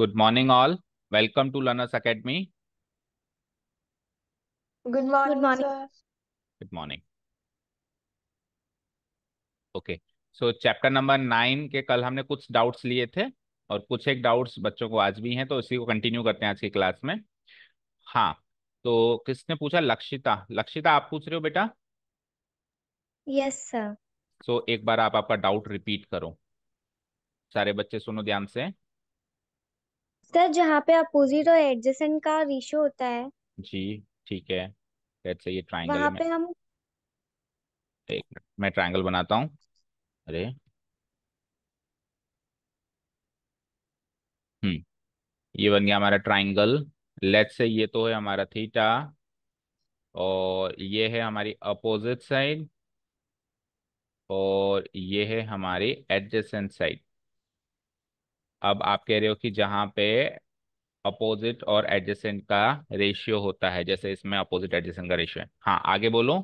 Good morning, all. Welcome to Learners Academy. Good morning. Good morning. Sir. Good morning. Okay so chapter number nine के कल हमने कुछ doubts लिए थे और कुछ एक डाउट्स बच्चों को आज भी हैं तो इसी को कंटिन्यू करते हैं आज की क्लास में हाँ तो किसने पूछा लक्षिता लक्षिता आप पूछ रहे हो बेटा यस सर सो एक बार आप आपका डाउट रिपीट करो सारे बच्चे सुनो ध्यान से सर जहाँ पे अपोजिट तो और एडजेसेंट का रेशियो होता है जी ठीक है लेट्स ये ट्रायंगल वहां मैं पे हम एक मैं ट्रायंगल बनाता हूँ अरे हम्म ये बन गया हमारा ट्रायंगल लेट्स से ये तो है हमारा थीटा और ये है हमारी अपोजिट साइड और ये है हमारी एडजेसेंट साइड अब आप कह रहे हो कि जहां पे अपोजिट और एडजेसेंट का रेशियो होता है जैसे इसमें अपोजिट एडजेसेंट का रेशियो है हाँ आगे बोलो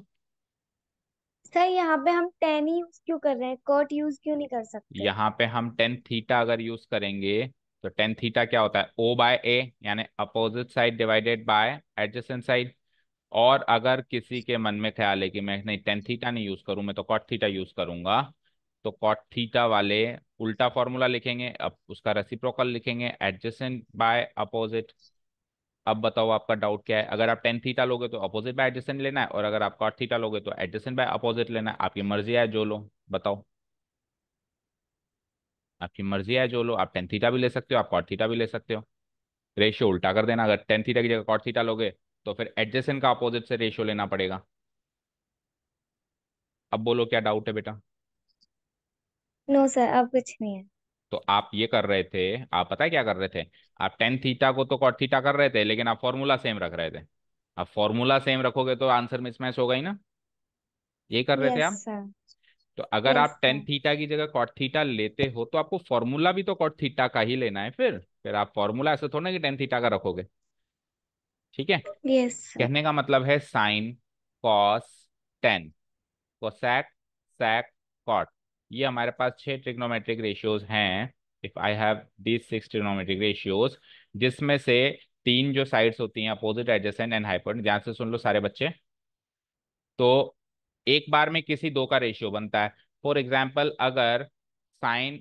सर यहाँ पे हम टेन ही यूज क्यों कर रहे हैं कॉट यूज क्यों नहीं कर सकते यहाँ पे हम टेन थीटा अगर यूज करेंगे तो टेन थीटा क्या होता है ओ बाय ए यानी opposite side divided by adjacent side और अगर किसी के मन में ख्याल है कि मैं नहीं टेन थीटा नहीं यूज करूं मैं तो कॉट थीटा यूज करूंगा तो कॉट थीटा वाले उल्टा फॉर्मूला लिखेंगे अब उसका रेसिप्रोकल लिखेंगे एडजेसेंट बाय अपोजिट अब बताओ आपका डाउट क्या है अगर आप टेन थीटा लोगे तो अपोजिट बाय एडजेसेंट लेना है और अगर आप कॉट थीटा लोगे तो एडजेसेंट बाय अपोजिट लेना है आपकी मर्जी है जो लो बताओ आपकी मर्जी है जो लो आप टेन थीटा भी ले सकते हो आप कॉट थीटा भी ले सकते हो रेशियो उल्टा कर देना अगर टेन थीटा की जगह कॉट थीटा लोगे तो फिर एडजेसेंट का अपोजिट से रेशियो लेना पड़ेगा अब बोलो क्या डाउट है बेटा नो सर अब कुछ नहीं है तो आप ये कर रहे थे आप पता है क्या कर रहे थे आप टेन थीटा को तो कॉट थीटा कर रहे थे लेकिन आप फॉर्मूला सेम रख रहे थे आप फॉर्मूला सेम रखोगे तो आंसर मिसमैच होगा ही ना ये कर रहे yes, थे आप तो अगर yes, आप टेन थीटा की जगह कॉट थीटा लेते हो तो आपको फॉर्मूला भी तो कॉट थीटा का ही लेना है फिर फिर आप फॉर्मूला ऐसे थोड़ा ना कि टेन थीटा का रखोगे ठीक है yes, कहने का मतलब है sine cos tan cosec sec cot ये हमारे पास छह ट्रिग्नोमेट्रिक रेशियोज हैं if I have this six trigonometric ratios जिसमें से तीन जो साइड्स होती हैं अपोजिट एडजेसेंट एंड हाइपर ध्यान से सुन लो सारे बच्चे तो एक बार में किसी दो का रेशियो बनता है फॉर एग्जाम्पल अगर साइन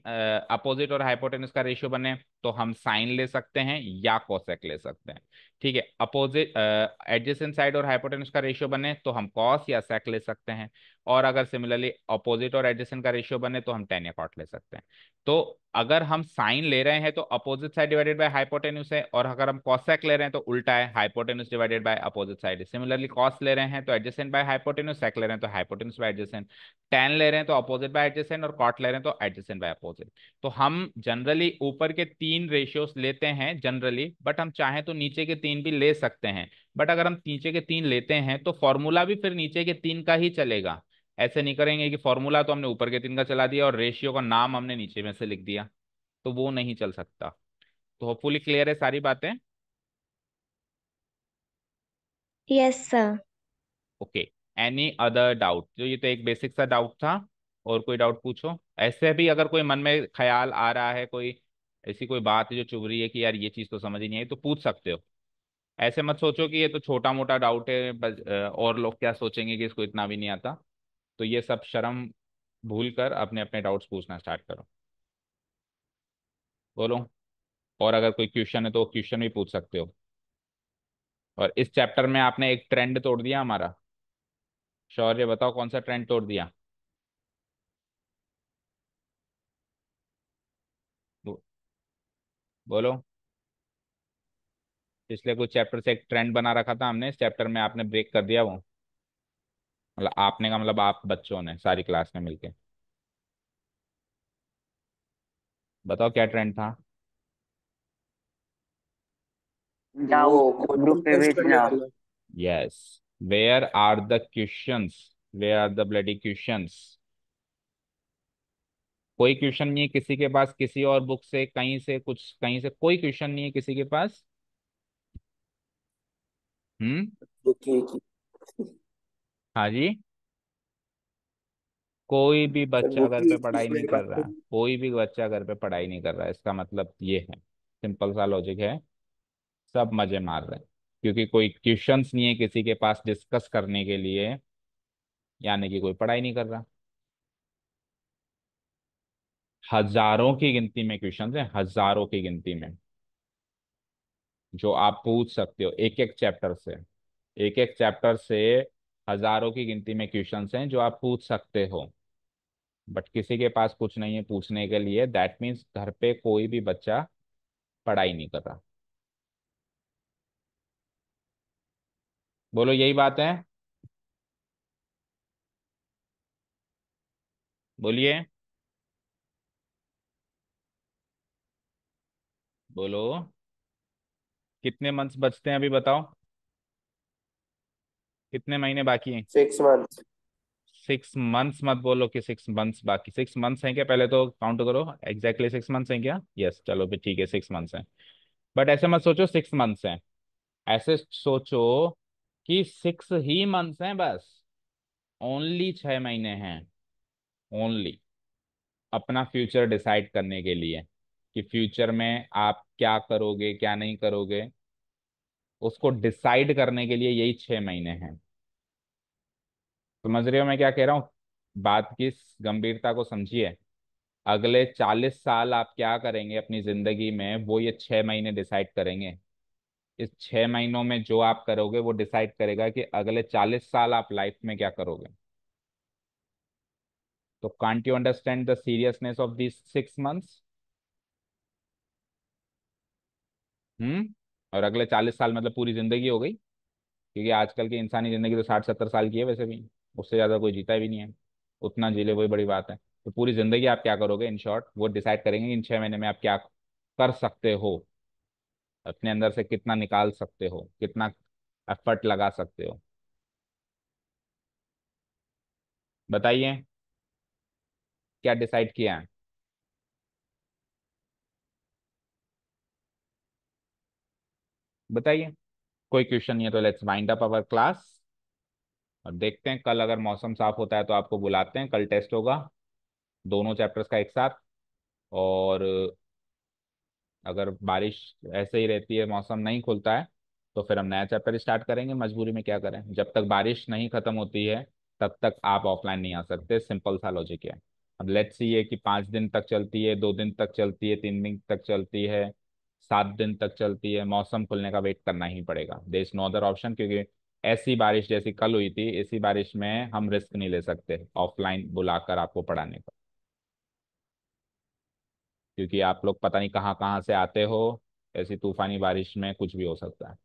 अपोजिट और हाइपोटेनस का रेशियो बने तो हम साइन ले सकते हैं या कोसेक ले सकते हैं ठीक है अपोजिट एडजेसेंट साइड और हाइपोटेन्यूस का रेशियो बने तो हम कॉस या सेक ले सकते हैं और अगर सिमिलरली अपोजिट और एडजेसेंट का रेशियो बने तो हम टेन या कॉट ले सकते हैं तो अगर हम साइन ले रहे हैं तो opposite side divided by hypotenuse है और अगर हम कॉसेक ले रहे हैं तो उल्टा है hypotenuse divided by opposite side similarly cos ले रहे हैं तो एडजेसेंट बाय हाइपोटेन्यूस सेक ले रहे हैं तो हाइपोटेन्यूस बाय एडजेसेंट टेन ले रहे हैं तो अपोजिट बाय एडजेसेंट और कॉट ले रहे हैं तो एडजेसेंट बाय अपोजिट तो हम जनरली ऊपर के तीन तीन रेशियोस लेते हैं जनरली बट हम चाहें तो नीचे के तीन भी ले सकते हैं बट अगर हम नीचे के तीन लेते हैं तो फॉर्मूला भी फिर नीचे के तीन का ही चलेगा ऐसे नहीं करेंगे कि फॉर्मूला तो हमने ऊपर के तीन का चला दिया और रेशियो का नाम हमने नीचे में से लिख दिया तो वो नहीं चल सकता तो होपफुली क्लियर है सारी बातें yes sir okay any other doubt जो ये तो एक बेसिक सा डाउट था और कोई डाउट पूछो ऐसे भी अगर कोई मन में ख्याल आ रहा है कोई ऐसी कोई बात है जो चुभ रही है कि यार ये चीज़ तो समझ ही नहीं आई तो पूछ सकते हो ऐसे मत सोचो कि ये तो छोटा मोटा डाउट है बस और लोग क्या सोचेंगे कि इसको इतना भी नहीं आता तो ये सब शर्म भूल कर अपने अपने डाउट्स पूछना स्टार्ट करो बोलो और अगर कोई क्वेश्चन है तो क्वेश्चन भी पूछ सकते हो और इस चैप्टर में आपने एक ट्रेंड तोड़ दिया हमारा शौर्य बताओ कौन सा ट्रेंड तोड़ दिया बोलो पिछले कुछ चैप्टर से एक ट्रेंड बना रखा था हमने इस चैप्टर में आपने ब्रेक कर दिया वो मतलब आपने का मतलब आप बच्चों ने सारी क्लास में मिलके बताओ क्या ट्रेंड था yes where are the questions where are the bloody questions कोई क्वेश्चन नहीं है किसी के पास किसी और बुक से कहीं से कुछ कहीं से कोई क्वेश्चन नहीं है किसी के पास हम्म हाँ जी कोई भी बच्चा घर पे पढ़ाई नहीं कर रहा कोई भी बच्चा घर पे पढ़ाई नहीं कर रहा इसका मतलब ये है सिंपल सा लॉजिक है सब मजे मार रहे हैं क्योंकि कोई क्वेश्चंस नहीं है किसी के पास डिस्कस करने के लिए यानी कि कोई पढ़ाई नहीं कर रहा हजारों की गिनती में क्वेश्चन हैं हजारों की गिनती में जो आप पूछ सकते हो एक एक चैप्टर से एक एक चैप्टर से हजारों की गिनती में क्वेश्चन हैं जो आप पूछ सकते हो बट किसी के पास कुछ नहीं है पूछने के लिए दैट मीन्स घर पे कोई भी बच्चा पढ़ाई नहीं कर रहा बोलो यही बात है बोलिए बोलो कितने मंथ्स बचते हैं अभी बताओ कितने महीने बाकी हैं सिक्स मंथ्स सिक्स मंथ्स मत बोलो कि सिक्स मंथ्स बाकी सिक्स मंथ्स हैं क्या पहले तो काउंट करो एग्जैक्टली सिक्स मंथ्स हैं क्या यस yes, चलो फिर ठीक है सिक्स मंथ्स हैं बट ऐसे मत सोचो सिक्स मंथ्स हैं ऐसे सोचो कि सिक्स ही मंथ्स हैं बस ओनली छः महीने हैं ओनली अपना फ्यूचर डिसाइड करने के लिए कि फ्यूचर में आप क्या करोगे क्या नहीं करोगे उसको डिसाइड करने के लिए यही छह महीने हैं समझ रहे हो मैं क्या कह रहा हूं बात की गंभीरता को समझिए अगले चालीस साल आप क्या करेंगे अपनी जिंदगी में वो ये छह महीने डिसाइड करेंगे इस छह महीनों में जो आप करोगे वो डिसाइड करेगा कि अगले चालीस साल आप लाइफ में क्या करोगे तो can't you understand the seriousness of this six months hmm और अगले चालीस साल मतलब पूरी जिंदगी हो गई क्योंकि आजकल की इंसानी जिंदगी तो साठ सत्तर साल की है वैसे भी उससे ज़्यादा कोई जीता भी नहीं है उतना जी ले वही बड़ी बात है तो पूरी जिंदगी आप क्या करोगे इन शॉर्ट वो डिसाइड करेंगे इन छः महीने में आप क्या कर सकते हो अपने अंदर से कितना निकाल सकते हो कितना एफर्ट लगा सकते हो बताइए क्या डिसाइड किया है बताइए कोई क्वेश्चन नहीं है तो let's wind up our class और देखते हैं कल अगर मौसम साफ होता है तो आपको बुलाते हैं कल टेस्ट होगा दोनों चैप्टर्स का एक साथ और अगर बारिश ऐसे ही रहती है मौसम नहीं खुलता है तो फिर हम नया चैप्टर स्टार्ट करेंगे मजबूरी में क्या करें जब तक बारिश नहीं खत्म होती है तब तक आप ऑफलाइन नहीं आ सकते सिंपल सा लॉजिक है अब लेट्स ये कि पाँच दिन तक चलती है दो दिन तक चलती है तीन दिन तक चलती है सात दिन तक चलती है मौसम खुलने का वेट करना ही पड़ेगा there is no other option क्योंकि ऐसी बारिश जैसी कल हुई थी ऐसी बारिश में हम रिस्क नहीं ले सकते ऑफलाइन बुलाकर आपको पढ़ाने का क्योंकि आप लोग पता नहीं कहाँ कहाँ से आते हो ऐसी तूफानी बारिश में कुछ भी हो सकता है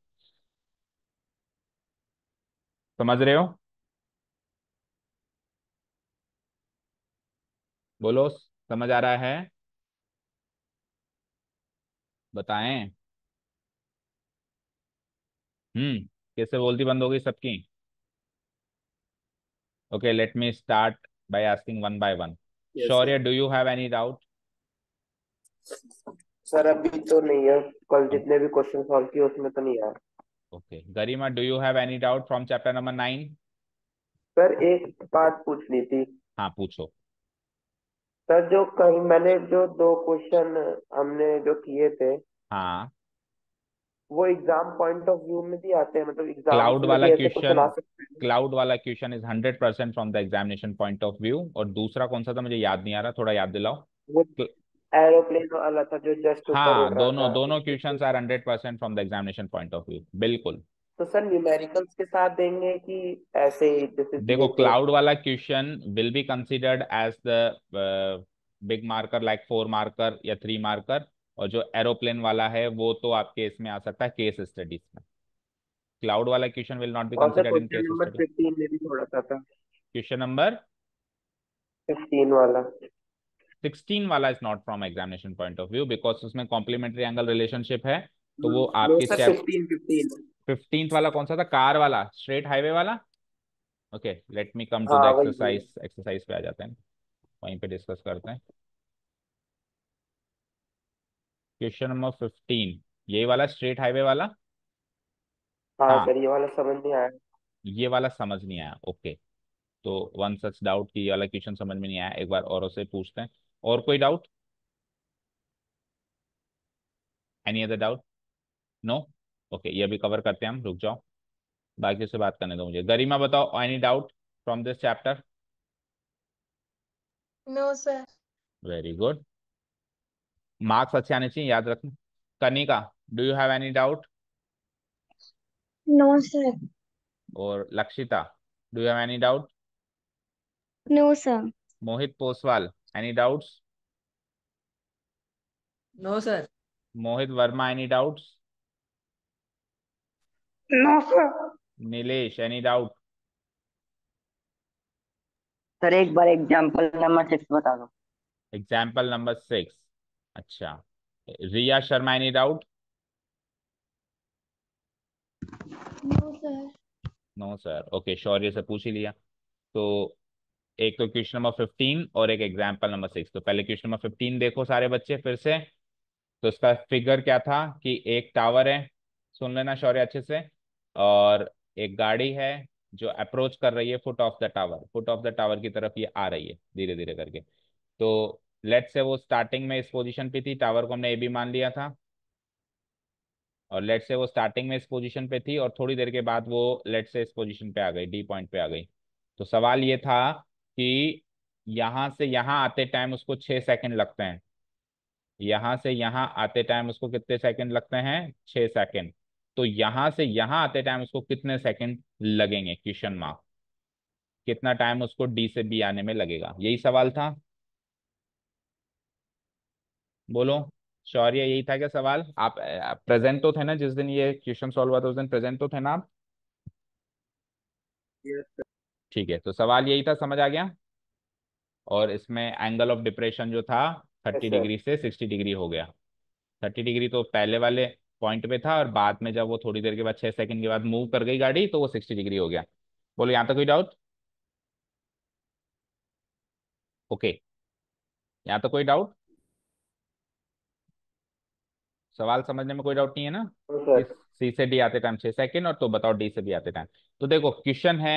समझ रहे हो बोलो समझ आ रहा है बताएं हम्म कैसे बोलती बंद हो गई सबकी okay let me start by asking one by one Shaurya do you have any doubt sir अभी तो नहीं है कल जितने भी क्वेश्चन सॉल्व किए उसमें तो नहीं आया okay Garima do you have any doubt from chapter number nine sir एक बात पूछनी थी हाँ पूछो सर जो कल मैंने जो दो क्वेश्चन हमने जो किए थे हाँ वो एग्जाम पॉइंट ऑफ व्यू में भी आते हैं मतलब एग्जाम क्लाउड वाला क्वेश्चन क्लाउड वाला question is hundred percent from the examination point of view और दूसरा कौन सा था मुझे याद नहीं आ रहा थोड़ा याद दिलाओ एरोप्लेन वाला था जो जस्ट हाँ दोनों दोनों question are hundred percent from the examination point of view बिल्कुल तो सर न्यूमेरिकल्स के साथ देंगे कि ऐसे देखो क्लाउड तो- वाला question will be considered as the big marker like four marker या थ्री मार्कर और जो एरोप्लेन वाला है वो तो आपके इसमें आ सकता है केस स्टडीज में क्लाउड वाला question will not be considered in case study में भी थोड़ा सा था क्वेश्चन नंबर 15 वाला 16 वाला is not from examination point of view because उसमें कॉम्प्लीमेंट्री एंगल रिलेशनशिप है तो वो hmm, आपके चैप्टर 15 15 फिफ्टींथ वाला कौन सा था कार वाला स्ट्रेट हाईवे वाला okay let me come to the exercise exercise पे आ जाते हैं वहीं पे डिस्कस करते हैं क्वेश्चन नंबर फिफ्टीन ये वाला स्ट्रेट हाईवे वाला हाँ हाँ सर ये वाला समझ नहीं आया ये वाला समझ नहीं आया ओके तो वन सच डाउट कि ये वाला क्वेश्चन समझ में नहीं आया एक बार और उसे पूछते हैं और कोई doubt any other doubt no okay ये भी कवर करते हैं हम रुक जाओ बाकी से बात करने दो मुझे गरिमा बताओ any doubt from this chapter no sir very good marks अच्छे आने चाहिए याद रखना Kanika do you have any doubt no sir और Lakshita do you have any doubt no sir Mohit Poswal any doubts no sir Mohit Verma any doubts no sir Nilesh any doubt sir एक बार example number six बता दो एग्जाम्पल नंबर सिक्स अच्छा Riya Sharma any doubt no sir okay Shaurya से पूछ ही लिया तो एक तो क्वेश्चन नंबर फिफ्टीन और एक एग्जाम्पल नंबर सिक्स तो पहले क्वेश्चन नंबर फिफ्टीन देखो सारे बच्चे फिर से तो उसका फिगर क्या था कि एक टावर है सुन लेना शौर्य अच्छे से और एक गाड़ी है जो अप्रोच कर रही है foot of the tower foot of the tower की तरफ ये आ रही है धीरे धीरे करके तो लेट से वो स्टार्टिंग में इस पोजिशन पे थी टावर को हमने ए बी मान लिया था और लेट से वो स्टार्टिंग में इस पोजिशन पे थी और थोड़ी देर के बाद वो लेट से इस पोजिशन पे आ गई डी पॉइंट पे आ गई तो सवाल ये था कि यहां से यहाँ आते टाइम उसको छह सेकंड लगते हैं यहां से यहाँ आते टाइम उसको कितने सेकंड लगते हैं छह सेकंड तो यहां से यहां आते टाइम उसको कितने सेकंड लगेंगे क्वेश्चन मार्क कितना टाइम उसको डी से बी आने में लगेगा यही सवाल था बोलो शौर्य यही था क्या सवाल आप प्रेजेंट तो थे ना जिस दिन ये क्वेश्चन सॉल्व हुआ था उस दिन प्रेजेंट तो थे ना आप ठीक है तो सवाल यही था समझ आ गया और इसमें एंगल ऑफ डिप्रेशन जो था थर्टी डिग्री से सिक्सटी डिग्री हो गया थर्टी डिग्री तो पहले वाले पॉइंट पे था और बाद में जब वो थोड़ी देर के बाद छह सेकंड के बाद मूव कर गई गाड़ी तो वो सिक्सटी डिग्री हो गया बोलो यहाँ तक तो कोई डाउट ओके यहाँ तक कोई डाउट सवाल समझने में कोई डाउट नहीं है ना हाँ, सी से डी आते टाइम छह सेकंड और तो बताओ डी से भी आते टाइम तो देखो क्वेश्चन है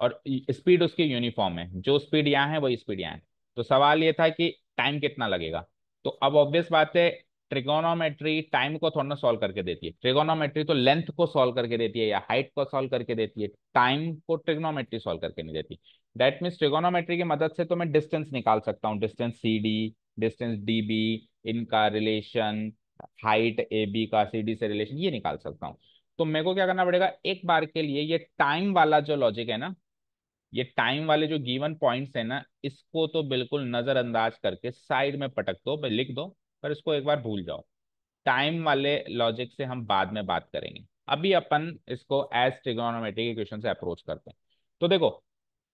और स्पीड उसकी यूनिफॉर्म है जो स्पीड यहाँ है वही स्पीड यहाँ है तो सवाल ये था कि टाइम कितना लगेगा तो अब ऑब्वियस बात है ट्रिगोनोमेट्री टाइम को थोड़ा ना सोल्व करके देती है ट्रिगोनोमेट्री तो लेंथ को सोल्व करके देती है या हाइट को सोल्व करके देती है टाइम को ट्रिग्नोमेट्री सोल्व करके नहीं देती दैट मीन्स ट्रिगोनोमेट्री की मदद से तो मैं डिस्टेंस निकाल सकता हूँ distance C D distance D B इनका रिलेशन हाइट ए बी का सी डी से रिलेशन ये निकाल सकता हूँ तो मेरे को क्या करना पड़ेगा एक बार के लिए ये टाइम वाला जो लॉजिक है ना ये टाइम वाले जो गिवन पॉइंट्स है ना इसको तो बिल्कुल नजरअंदाज करके साइड में पटक दो लिख दो पर इसको एक बार भूल जाओ टाइम वाले लॉजिक से हम बाद में बात करेंगे अभी अपन इसको एज ट्रिग्नोमेट्रिक इक्वेशन से अप्रोच करते हैं तो देखो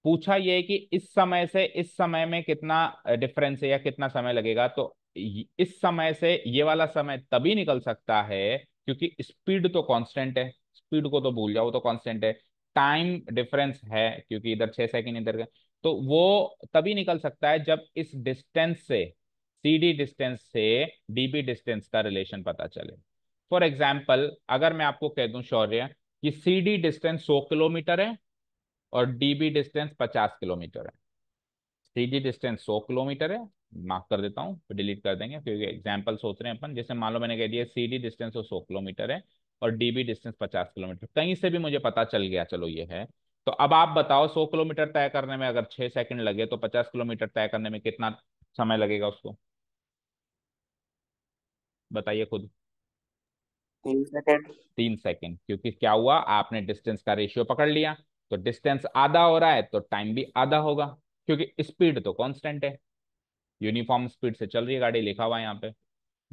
पूछा ये कि इस समय से इस समय में कितना डिफरेंस है या कितना समय लगेगा तो इस समय से ये वाला समय तभी निकल सकता है क्योंकि स्पीड तो कांस्टेंट है स्पीड को तो भूल जाओ तो कांस्टेंट है टाइम डिफरेंस है क्योंकि इधर छह सेकंड इधर का तो वो तभी निकल सकता है जब इस डिस्टेंस से सी डी डिस्टेंस से डी बी डिस्टेंस का रिलेशन पता चले फॉर एग्जाम्पल अगर मैं आपको कह दूं शौर्य कि सी डी डिस्टेंस सौ किलोमीटर है और डी बी डिस्टेंस पचास किलोमीटर है सी डी डिस्टेंस सौ किलोमीटर है माफ कर देता हूँ डिलीट कर देंगे क्योंकि एग्जाम्पल सोच रहे हैं अपन जैसे मान लो मैंने कह दिया सी डी डिस्टेंस सौ किलोमीटर है और डी बी डिस्टेंस पचास किलोमीटर कहीं से भी मुझे पता चल गया चलो ये है तो अब आप बताओ सौ किलोमीटर तय करने में अगर छः सेकंड लगे तो पचास किलोमीटर तय करने में कितना समय लगेगा उसको बताइए खुद तीन सेकंड तीन सेकंड क्योंकि क्या हुआ आपने डिस्टेंस का रेशियो पकड़ लिया तो डिस्टेंस आधा हो रहा है तो टाइम भी आधा होगा क्योंकि स्पीड तो कांस्टेंट है यूनिफॉर्म स्पीड से चल रही है गाड़ी लिखा हुआ है यहाँ पे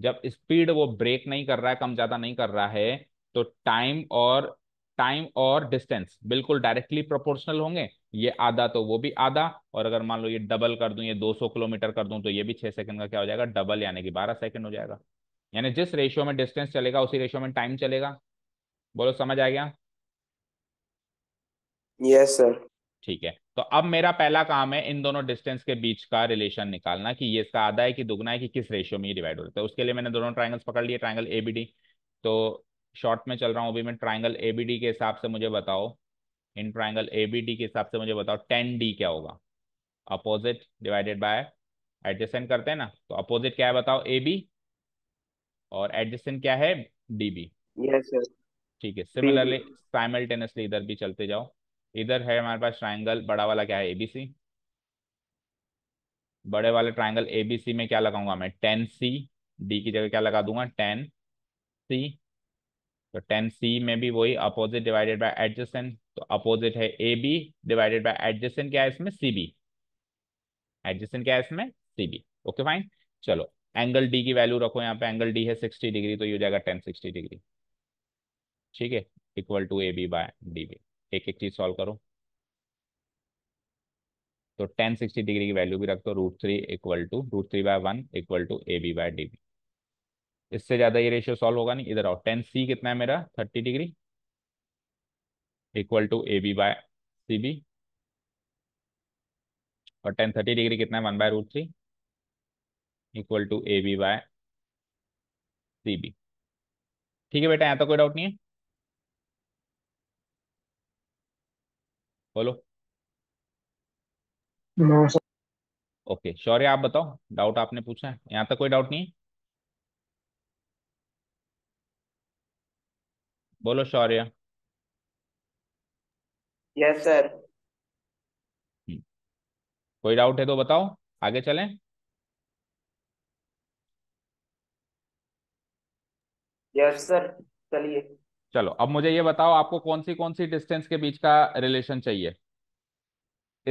जब स्पीड वो ब्रेक नहीं कर रहा है कम ज्यादा नहीं कर रहा है तो टाइम और टाइम और डिस्टेंस बिल्कुल डायरेक्टली प्रोपोर्शनल होंगे ये आधा तो वो भी आधा और अगर मान लो ये डबल कर दूं ये 200 किलोमीटर कर दूं तो ये भी 6 सेकंड का क्या हो जाएगा डबल यानी कि 12 सेकंड हो जाएगा यानी जिस रेशियो में डिस्टेंस चलेगा उसी रेशियो में टाइम चलेगा बोलो समझ आ गया यस सर ठीक है तो अब मेरा पहला काम है इन दोनों डिस्टेंस के बीच का रिलेशन निकालना कि ये इसका आधा है कि दुगना है कि किस रेशियो में ये डिवाइड हो रहा है तो उसके लिए मैंने दोनों ट्राइंगल्स पकड़ लिए ट्राइंगल ए बी डी तो शॉर्ट में चल रहा हूँ अभी मैं ट्राइंगल ए बी डी के हिसाब से मुझे बताओ in triangle A B D के हिसाब से मुझे बताओ टेन डी क्या होगा अपोजिट डिवाइडेड बाय एडजस्टेंट करते हैं ना तो अपोजिट क्या है बताओ ए बी और एडजेसेंट क्या है डीबी यस सर ठीक है सिमिलरली साइमल्टेनियसली इधर भी चलते जाओ इधर है हमारे पास ट्राइंगल बड़ा वाला क्या है एबीसी बड़े वाले ट्राइंगल एबीसी में क्या लगाऊंगा मैं टेन सी डी की जगह क्या लगा दूंगा टेन सी तो टेन सी में भी वही अपोजिट डिवाइडेड बाय एडजेसेंट तो अपोजिट है A B divided by adjacent क्या है इसमें सी बी एडजेसेंट क्या है इसमें सी बी ओके फाइन चलो एंगल डी की वैल्यू रखो यहाँ पे एंगल डी है सिक्सटी डिग्री तो ये हो जाएगा टेन सिक्सटी डिग्री ठीक है equal to A B by D B एक एक चीज सॉल्व करो तो टेन सिक्सटी डिग्री की वैल्यू भी रख दो root three equal to root three by one equal to A B by D B इससे ज़्यादा ये रेशियो सॉल्व होगा नहीं इधर आओ टेन सी कितना है मेरा thirty degree equal to A B by C B और टेन थर्टी डिग्री कितना है one by root three equal to A B by C B ठीक है बेटा यहाँ तक तो कोई डाउट नहीं है बोलो ओके शौर्य आप बताओ डाउट आपने पूछा है यहाँ तक कोई डाउट नहीं है बोलो सॉरी यस सर कोई डाउट है तो बताओ आगे चलें यस सर चलिए चलो अब मुझे ये बताओ आपको कौन सी कौन सी डिस्टेंस के बीच का रिलेशन चाहिए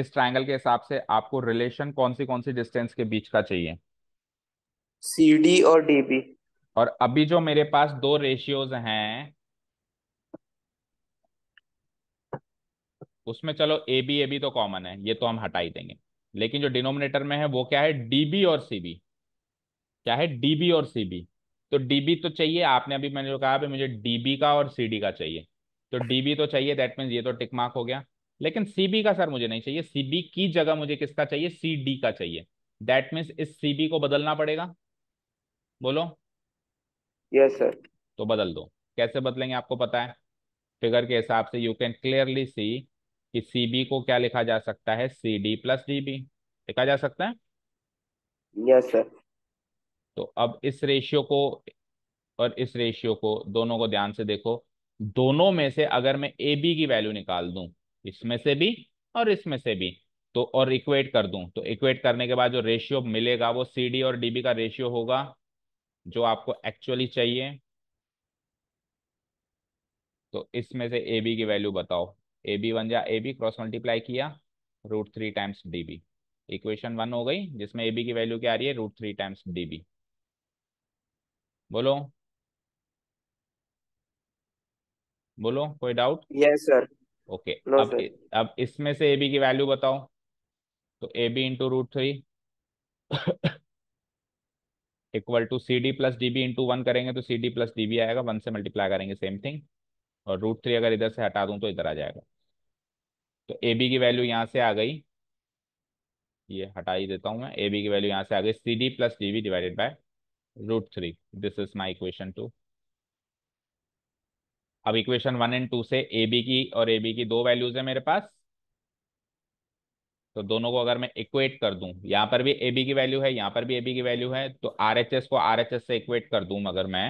इस ट्रायंगल के हिसाब से आपको रिलेशन कौन सी कौन सी डिस्टेंस के बीच का चाहिए सी डी और डी बी और अभी जो मेरे पास दो रेशियोज हैं उसमें चलो ए बी ए बी तो कॉमन है ये तो हम हटा ही देंगे लेकिन जो डिनोमिनेटर में है वो क्या है डीबी और सीबी क्या है डीबी और सीबी तो डीबी तो चाहिए आपने अभी मैंने जो कहा भी मुझे डीबी का और सीडी का चाहिए तो डीबी तो चाहिए दैट मीन ये तो टिक मार्क हो गया लेकिन सीबी का सर मुझे नहीं चाहिए सीबी की जगह मुझे किसका चाहिए सीडी का चाहिए दैट मीन्स इस सीबी को बदलना पड़ेगा बोलो यस yes, सर तो बदल दो कैसे बदलेंगे आपको पता है फिगर के हिसाब से यू कैन क्लियरली सी कि सीबी को क्या लिखा जा सकता है C D plus D B लिखा जा सकता है यस yes, सर तो अब इस रेशियो को और इस रेशियो को दोनों को ध्यान से देखो दोनों में से अगर मैं ए बी की वैल्यू निकाल दू इसमें से भी और इसमें से भी तो और इक्वेट कर दूं तो इक्वेट करने के बाद जो रेशियो मिलेगा वो सी डी और डीबी का रेशियो होगा जो आपको एक्चुअली चाहिए तो इसमें से ए बी की वैल्यू बताओ ए बी वन जा ए बी क्रॉस मल्टीप्लाई किया root three times D B equation one हो गई जिसमें ए बी की वैल्यू क्या आ रही है root three times D B बोलो बोलो कोई डाउट यस सर ओके अब sir. अब इसमें से ए बी की वैल्यू बताओ तो A B into root three equal to C D plus D B into one करेंगे तो C D plus D B आएगा वन से मल्टीप्लाई करेंगे सेम थिंग और रूट थ्री अगर इधर से हटा दूं तो इधर आ जाएगा तो ए बी की वैल्यू यहाँ से आ गई ये हटा ही देता हूँ मैं ए बी की वैल्यू यहाँ से आ गई C D plus D B divided by root 3 this is my equation 2 अब इक्वेशन वन एंड टू से ए बी की और ए बी की दो वैल्यूज है मेरे पास तो दोनों को अगर मैं इक्वेट कर दूं यहाँ पर भी ए बी की वैल्यू है यहाँ पर भी ए बी की वैल्यू है तो आर एच एस को आर एच एस से इक्वेट कर दूं अगर मैं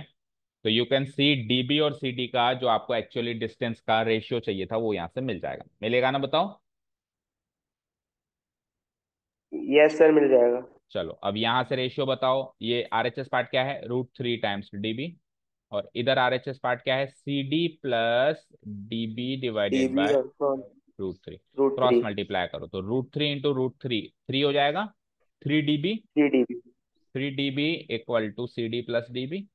तो you can see D B और सी डी का जो आपको एक्चुअली डिस्टेंस का रेशियो चाहिए था वो यहाँ से मिल जाएगा मिलेगा ना बताओ यस yes, सर मिल जाएगा चलो अब यहाँ से रेशियो बताओ ये आर एच एस पार्ट क्या है root three times D B और इधर आर एच एस पार्ट क्या है C D plus D B divided by root three cross multiply करो तो root three into root three three हो जाएगा three D B three D B equal to C D plus D B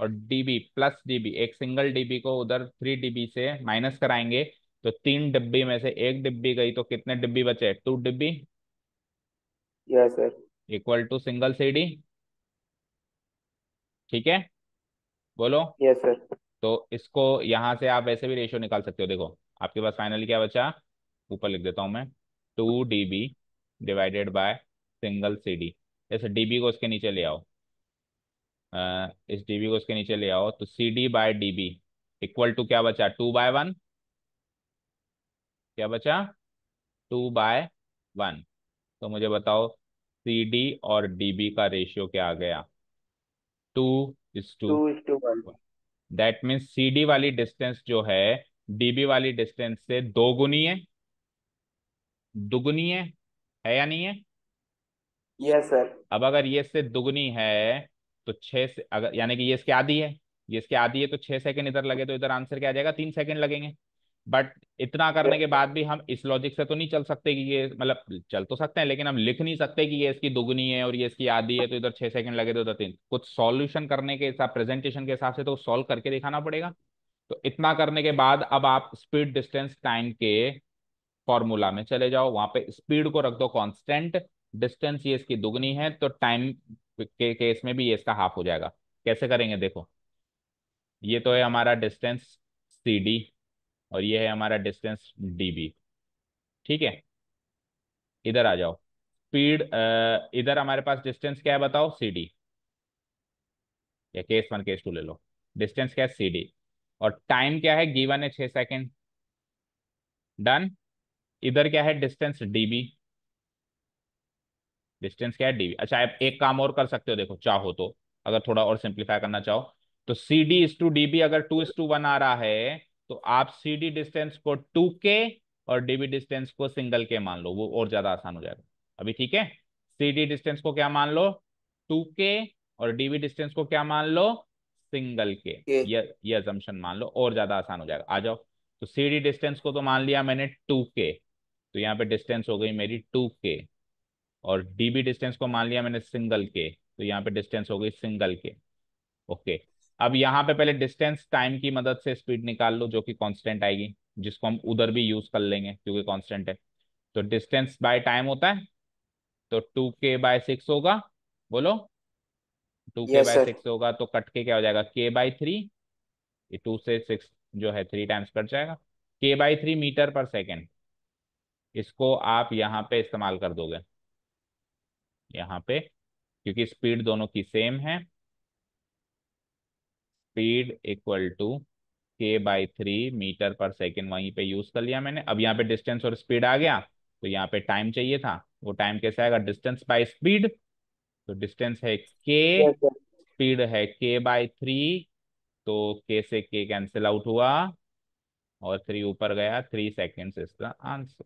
और D B plus D B एक single D B को उधर three D B से minus कराएंगे तो तीन डिब्बी में से एक डिब्बी गई तो कितने डिब्बी बचे two DB yes sir equal to single CD ठीक है बोलो यस सर तो इसको यहां से आप ऐसे भी रेशियो निकाल सकते हो देखो आपके पास फाइनली क्या बचा ऊपर लिख देता हूं मैं two D B divided by single C D जैसे डी बी को उसके नीचे ले आओ Uh, इस डीबी को इसके नीचे ले आओ तो C D by D B equal to क्या बचा टू बाय वन क्या बचा टू बाय वन तो मुझे बताओ सी डी और डी का रेशियो क्या आ गया two is to that mean C D वाली डिस्टेंस जो है डीबी वाली डिस्टेंस से दो गुनी है दुगुनी है है या नहीं है यस yes, सर अब अगर ये से दुगुनी है तो छह से अगर यानी कि ये इसके आधी है ये इसके आधी है तो छह सेकंड इधर लगे तो इधर आंसर क्या आ जाएगा तीन सेकंड लगेंगे बट इतना करने के बाद भी हम इस लॉजिक से तो नहीं चल सकते कि ये मतलब चल तो सकते हैं लेकिन हम लिख नहीं सकते कि ये इसकी दुगनी है और ये इसकी आधी है तो इधर छह सेकंड लगे तो उधर तीन कुछ सॉल्यूशन करने के हिसाब प्रेजेंटेशन के हिसाब से तो सॉल्व करके दिखाना पड़ेगा तो इतना करने के बाद अब आप स्पीड डिस्टेंस टाइम के फॉर्मूला में चले जाओ वहां पे स्पीड को रख दो कॉन्स्टेंट डिस्टेंस ये इसकी दुगनी है तो टाइम के केस में भी ये इसका हाफ हो जाएगा कैसे करेंगे देखो ये तो है हमारा डिस्टेंस सी डी और ये है हमारा डिस्टेंस डीबी ठीक है इधर आ जाओ स्पीड इधर हमारे पास डिस्टेंस क्या है बताओ सीडी या केस वन केस टू ले लो डिस्टेंस क्या है डी और टाइम क्या है गिवन है छः सेकेंड डन इधर क्या है डिस्टेंस डीबी डिस्टेंस क्या है डीबी अच्छा आप एक काम और कर सकते हो देखो चाहो तो अगर थोड़ा और सिंप्लीफाई करना चाहो तो C D is two DB अगर टू इज टू वन आ रहा है तो आप सी डी डिस्टेंस को टू के और डीबी डिस्टेंस को सिंगल के मान लो वो और ज्यादा आसान हो जाएगा अभी ठीक है सी डी डिस्टेंस को क्या मान लो टू के और डीबी डिस्टेंस को क्या मान लो सिंगल के ये ये असम्पशन मान लो और ज्यादा आसान हो जाएगा आ जाओ तो सी डी डिस्टेंस को तो मान लिया मैंने टू के तो यहाँ पे डिस्टेंस हो गई मेरी टू के और डीबी डिस्टेंस को मान लिया मैंने सिंगल के तो यहाँ पे डिस्टेंस हो गई सिंगल के ओके अब यहाँ पे पहले डिस्टेंस टाइम की मदद से स्पीड निकाल लो जो कि कांस्टेंट आएगी जिसको हम उधर भी यूज कर लेंगे क्योंकि कांस्टेंट है तो डिस्टेंस बाय टाइम होता है तो टू के बाय सिक्स होगा बोलो टू के बाय सिक्स होगा तो कट के क्या हो जाएगा के बाय थ्री टू से सिक्स जो है थ्री टाइम्स कट जाएगा K by three meter per second इसको आप यहाँ पे इस्तेमाल कर दोगे यहाँ पे क्योंकि स्पीड दोनों की सेम है speed equal to K by three meter per second वहीं पे यूज कर लिया मैंने अब यहाँ पे डिस्टेंस और स्पीड आ गया तो यहाँ पे टाइम चाहिए था वो टाइम कैसे आएगा डिस्टेंस बाय स्पीड तो डिस्टेंस है के स्पीड है के बाय थ्री तो के से के कैंसिल आउट हुआ और थ्री ऊपर गया थ्री सेकेंड इसका आंसर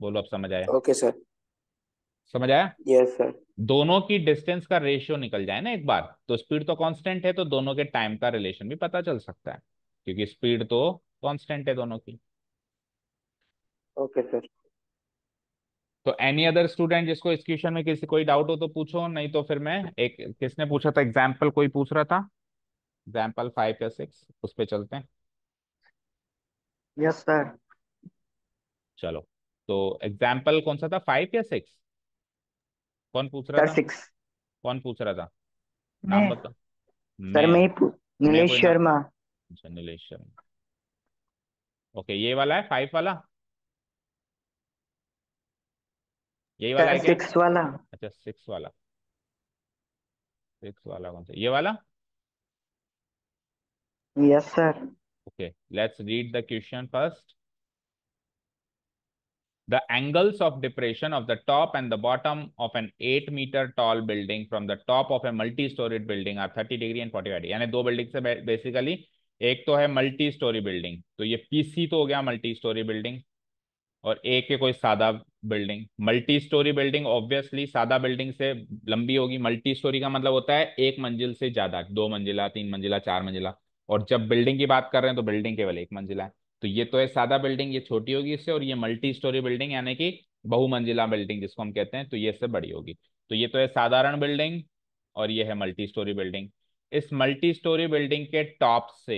बोलो अब समझ आया ओके सर समझ आया yes, दोनों की डिस्टेंस का रेशियो निकल जाए ना एक बार तो स्पीड तो कांस्टेंट है तो दोनों के टाइम का रिलेशन भी पता चल सकता है क्योंकि स्पीड तो कांस्टेंट है दोनों की ओके okay, सर तो एनी अदर स्टूडेंट जिसको इस क्वेश्चन में किसी कोई डाउट हो तो पूछो नहीं तो फिर मैं एक किसने पूछा था एग्जाम्पल कोई पूछ रहा था एग्जाम्पल फाइव या सिक्स उस पर चलते हैं यस yes, सर चलो तो एग्जाम्पल कौन सा था फाइव या सिक्स कौन पूछ रहा सर था सिक्स कौन पूछ रहा था नाम मैं बताओ सर मैं मैं मैं नीलेश कोई ना शर्मा अच्छा नीलेश शर्मा ओके ये वाला है फाइव वाला यही वाला है क्या सिक्स वाला अच्छा सिक्स वाला सिक्स वाला कौन सा ये वाला yes sir okay let's read the question first the angles of depression of the top and the bottom of an 8 meter tall building from the top of a multi-storied building are 30 degree and 45 degree यानी दो building से basically एक तो है multi storey building तो ये PC तो हो गया मल्टी स्टोरी बिल्डिंग और एक है कोई सादा building multi storey building obviously सादा बिल्डिंग से लंबी होगी मल्टी स्टोरी का मतलब होता है एक मंजिल से ज्यादा दो मंजिला तीन मंजिला चार मंजिला और जब बिल्डिंग की बात कर रहे हैं तो बिल्डिंग केवल एक मंजिला है तो ये तो है सादा बिल्डिंग ये छोटी होगी इससे और ये मल्टी स्टोरी बिल्डिंग यानी कि बहुमंजिला बिल्डिंग जिसको हम कहते हैं तो ये इससे बड़ी होगी तो ये तो है साधारण बिल्डिंग और ये है मल्टी स्टोरी बिल्डिंग इस मल्टी स्टोरी बिल्डिंग के टॉप से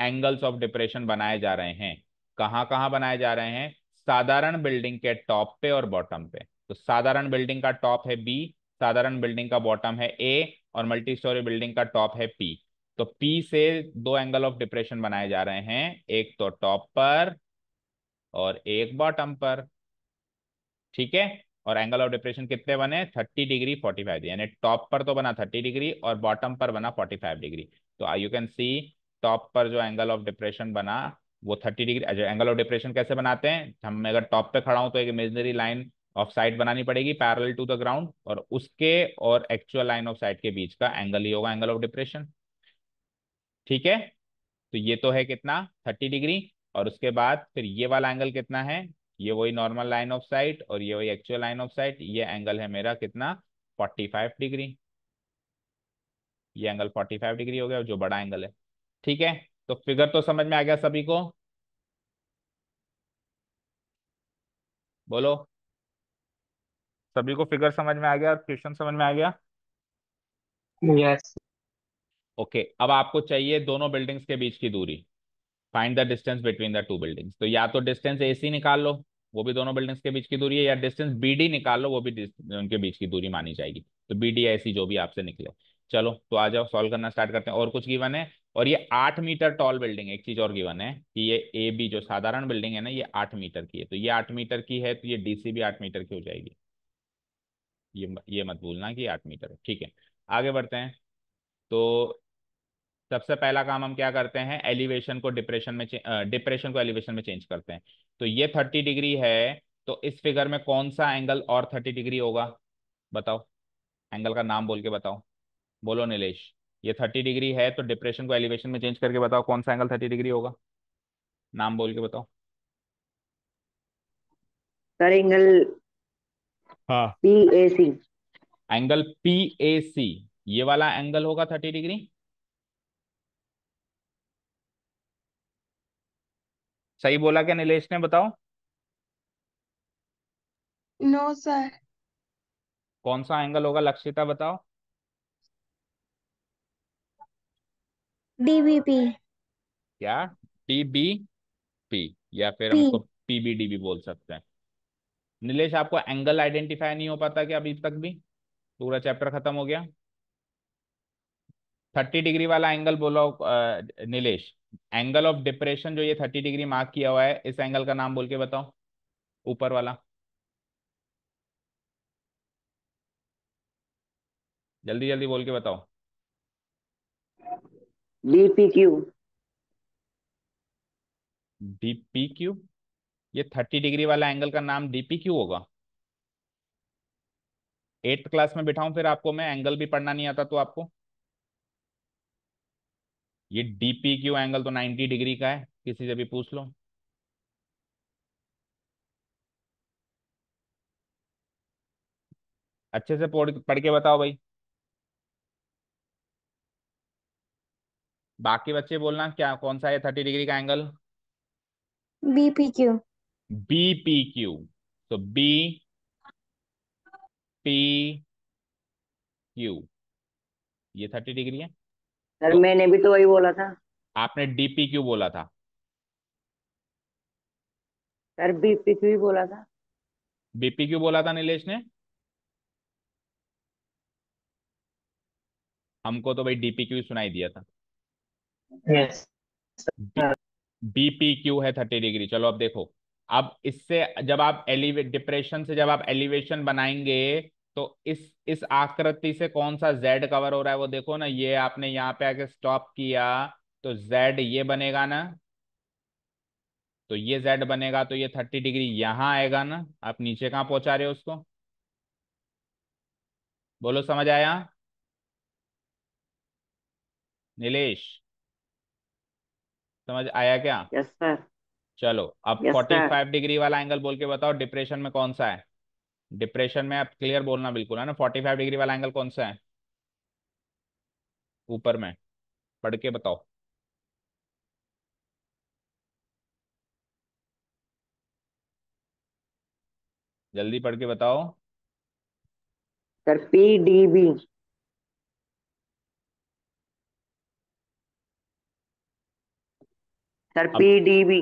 एंगल्स ऑफ डिप्रेशन बनाए जा रहे हैं कहाँ कहाँ बनाए जा रहे हैं साधारण बिल्डिंग के टॉप पे और बॉटम पे तो साधारण बिल्डिंग का टॉप है बी साधारण बिल्डिंग का बॉटम है ए और मल्टी स्टोरी बिल्डिंग का टॉप है पी तो पी से दो एंगल ऑफ डिप्रेशन बनाए जा रहे हैं एक तो टॉप पर और एक बॉटम पर ठीक है और एंगल ऑफ डिप्रेशन कितने बने थर्टी डिग्री फोर्टी फाइव यानी टॉप पर तो बना थर्टी डिग्री और बॉटम पर बना फोर्टी फाइव डिग्री तो यू कैन सी टॉप पर जो एंगल ऑफ डिप्रेशन बना वो thirty degree angle of depression कैसे बनाते हैं हम अगर टॉप पे खड़ा हूं तो एक इमेजनरी लाइन ऑफ साइट बनानी पड़ेगी पैरल टू द ग्राउंड और उसके और एक्चुअल लाइन ऑफ साइड के बीच का एंगल ही होगा एंगल ऑफ डिप्रेशन ठीक है तो ये तो है कितना थर्टी डिग्री और उसके बाद फिर ये वाला एंगल कितना है ये वही नॉर्मल लाइन ऑफ साइट और ये वही एक्चुअल लाइन ऑफ साइट ये एंगल है मेरा कितना फोर्टी फाइव डिग्री ये एंगल फोर्टी फाइव डिग्री हो गया जो बड़ा एंगल है ठीक है तो फिगर तो समझ में आ गया सभी को बोलो सभी को फिगर समझ में आ गया और क्वेश्चन समझ में आ गया यस yes. ओके okay, अब आपको चाहिए दोनों बिल्डिंग्स के बीच की दूरी find the distance between the two buildings तो या तो डिस्टेंस ए सी निकाल लो वो भी दोनों बिल्डिंग्स के बीच की दूरी है या डिस्टेंस बी डी निकाल लो वो भी उनके बीच की दूरी मानी जाएगी तो बी डी सी जो भी आपसे निकले चलो तो आ जाओ सॉल्व करना स्टार्ट करते हैं और कुछ गिवन है और ये आठ मीटर टॉल बिल्डिंग एक चीज और गिवन है कि ये ए बी जो साधारण बिल्डिंग है ना ये आठ मीटर की है तो ये आठ मीटर की है तो ये डी सी भी आठ मीटर की हो जाएगी ये ये मत भूलना कि आठ मीटर है ठीक है आगे बढ़ते हैं तो सबसे पहला काम हम क्या करते हैं एलिवेशन को डिप्रेशन में डिप्रेशन को एलिवेशन में चेंज करते हैं तो ये थर्टी डिग्री है तो इस फिगर में कौन सा एंगल और थर्टी डिग्री होगा बताओ एंगल का नाम बोल के बताओ बोलो नीलेश ये थर्टी डिग्री है तो डिप्रेशन को एलिवेशन में चेंज करके बताओ कौन सा एंगल थर्टी डिग्री होगा नाम बोल के बताओ सर एंगल हाँ P A C angle P A C ये वाला एंगल होगा थर्टी डिग्री सही बोला क्या नीलेष ने बताओ नो सर कौन सा एंगल होगा लक्षिता बताओ डीबीपी क्या पी या फिर हम उसको पीबीडीबी बोल सकते हैं नीलेष आपको एंगल आइडेंटिफाई नहीं हो पाता क्या अभी तक भी पूरा चैप्टर खत्म हो गया थर्टी डिग्री वाला एंगल बोला नीलेश एंगल ऑफ डिप्रेशन जो ये थर्टी डिग्री मार्क किया हुआ है इस एंगल का नाम बोल के बताओ ऊपर वाला जल्दी जल्दी बोल के बताओ डीपीक्यू डीपीक्यू ये थर्टी डिग्री वाला एंगल का नाम डीपीक्यू होगा एट्थ क्लास में बिठाऊं फिर आपको मैं एंगल भी पढ़ना नहीं आता तो आपको ये डीपी क्यू एंगल तो 90 डिग्री का है किसी से भी पूछ लो अच्छे से पढ़ पढ़ के बताओ भाई बाकी बच्चे बोलना क्या कौन सा है थर्टी डिग्री का angle BP Q BP Q तो बी पी क्यू ये थर्टी डिग्री है सर तो, मैंने भी तो वही बोला था आपने डीपी क्यू बोला था सर बीपी क्यू ही बोला था बीपी क्यू बोला था नीलेश ने हमको तो भाई डीपी क्यू सुनाई दिया था यस yes. बीपी क्यू है थर्टी डिग्री चलो अब देखो अब इससे जब आप एलिवे डिप्रेशन से जब आप एलिवेशन बनाएंगे तो इस इस आकृति से कौन सा जेड कवर हो रहा है वो देखो ना ये आपने यहाँ पे आके स्टॉप किया तो जेड ये बनेगा ना तो ये जेड बनेगा तो ये थर्टी डिग्री यहां आएगा ना आप नीचे कहाँ पहुंचा रहे हो उसको बोलो समझ आया नीलेश समझ आया क्या यस yes, सर चलो अब फोर्टी फाइव डिग्री वाला एंगल बोल के बताओ डिप्रेशन में कौन सा है डिप्रेशन में आप क्लियर बोलना बिल्कुल है ना फोर्टी फाइव डिग्री वाला एंगल कौन सा है ऊपर में पढ़ के बताओ जल्दी पढ़ के बताओ sir P D B sir P D B